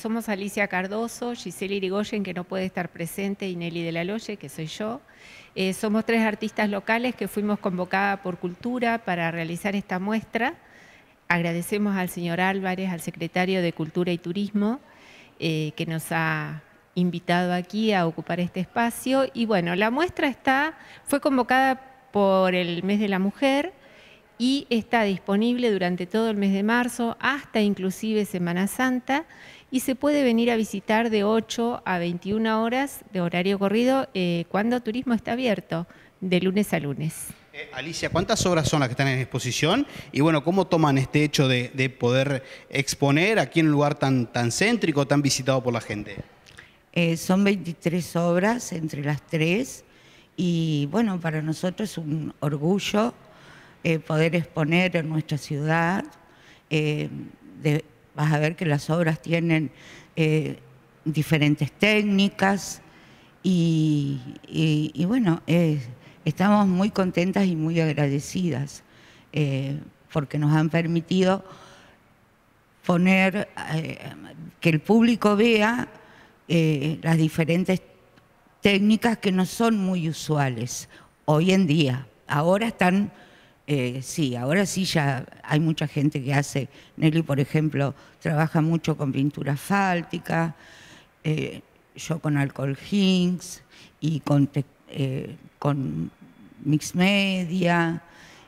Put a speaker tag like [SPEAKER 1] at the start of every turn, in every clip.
[SPEAKER 1] Somos Alicia Cardoso, Giselle Irigoyen, que no puede estar presente, y Nelly de la Loye, que soy yo. Eh, somos tres artistas locales que fuimos convocadas por Cultura para realizar esta muestra. Agradecemos al señor Álvarez, al secretario de Cultura y Turismo, eh, que nos ha invitado aquí a ocupar este espacio. Y bueno, la muestra está, fue convocada por el mes de la mujer, y está disponible durante todo el mes de marzo, hasta inclusive Semana Santa, y se puede venir a visitar de 8 a 21 horas de horario corrido eh, cuando turismo está abierto, de lunes a lunes.
[SPEAKER 2] Eh, Alicia, ¿cuántas obras son las que están en exposición? Y bueno, ¿cómo toman este hecho de, poder exponer aquí en un lugar tan, tan céntrico, tan visitado por la gente?
[SPEAKER 3] Eh, son 23 obras entre las tres y bueno, para nosotros es un orgullo poder exponer en nuestra ciudad vas a ver que las obras tienen eh, diferentes técnicas y, bueno, estamos muy contentas y muy agradecidas eh, porque nos han permitido poner, eh, que el público vea las diferentes técnicas que no son muy usuales hoy en día. Ahora están eh, sí, ahora sí ya hay mucha gente que hace, Nelly por ejemplo, trabaja mucho con pintura asfáltica, eh, yo con alcohol Hinks y con, eh, mix media,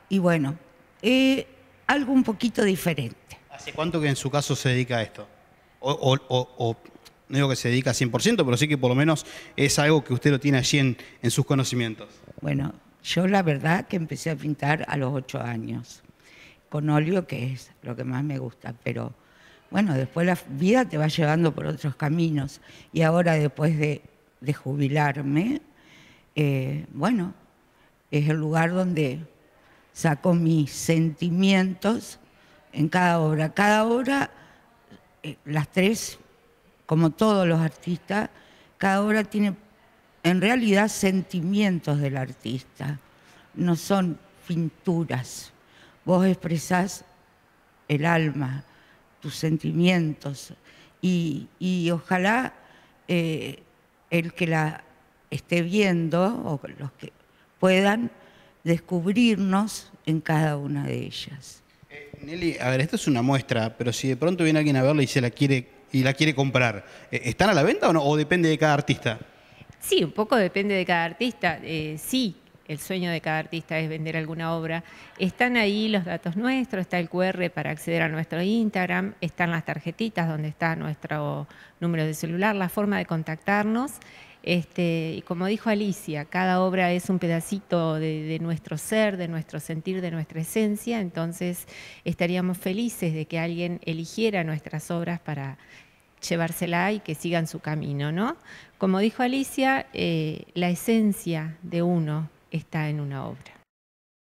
[SPEAKER 3] y bueno, eh, algo un poquito diferente.
[SPEAKER 2] ¿Hace cuánto que en su caso se dedica a esto? O, o, no digo que se dedica 100%, pero sí que por lo menos es algo que usted lo tiene allí en sus conocimientos. Bueno,
[SPEAKER 3] yo la verdad que empecé a pintar a los ocho años, con óleo que es lo que más me gusta, pero bueno, después la vida te va llevando por otros caminos y ahora después de, jubilarme, eh, bueno, es el lugar donde saco mis sentimientos en cada obra. Cada obra, eh, las tres, como todos los artistas, cada obra tiene en realidad sentimientos del artista, no son pinturas. Vos expresás el alma, tus sentimientos y, ojalá eh, el que la esté viendo o los que puedan descubrirnos en cada una de ellas.
[SPEAKER 2] Eh, Nelly, a ver, esto es una muestra, pero si de pronto viene alguien a verla y se la quiere y la quiere comprar, eh, ¿están a la venta o no? ¿O depende de cada artista?
[SPEAKER 1] Sí, un poco depende de cada artista. Eh, sí, el sueño de cada artista es vender alguna obra. Están ahí los datos nuestros, está el QR para acceder a nuestro Instagram, están las tarjetitas donde está nuestro número de celular, la forma de contactarnos. Este, y como dijo Alicia, cada obra es un pedacito de, de, nuestro ser, de nuestro sentir, de nuestra esencia, entonces estaríamos felices de que alguien eligiera nuestras obras para llevársela y que sigan su camino, ¿no? Como dijo Alicia, eh, la esencia de uno está en una obra.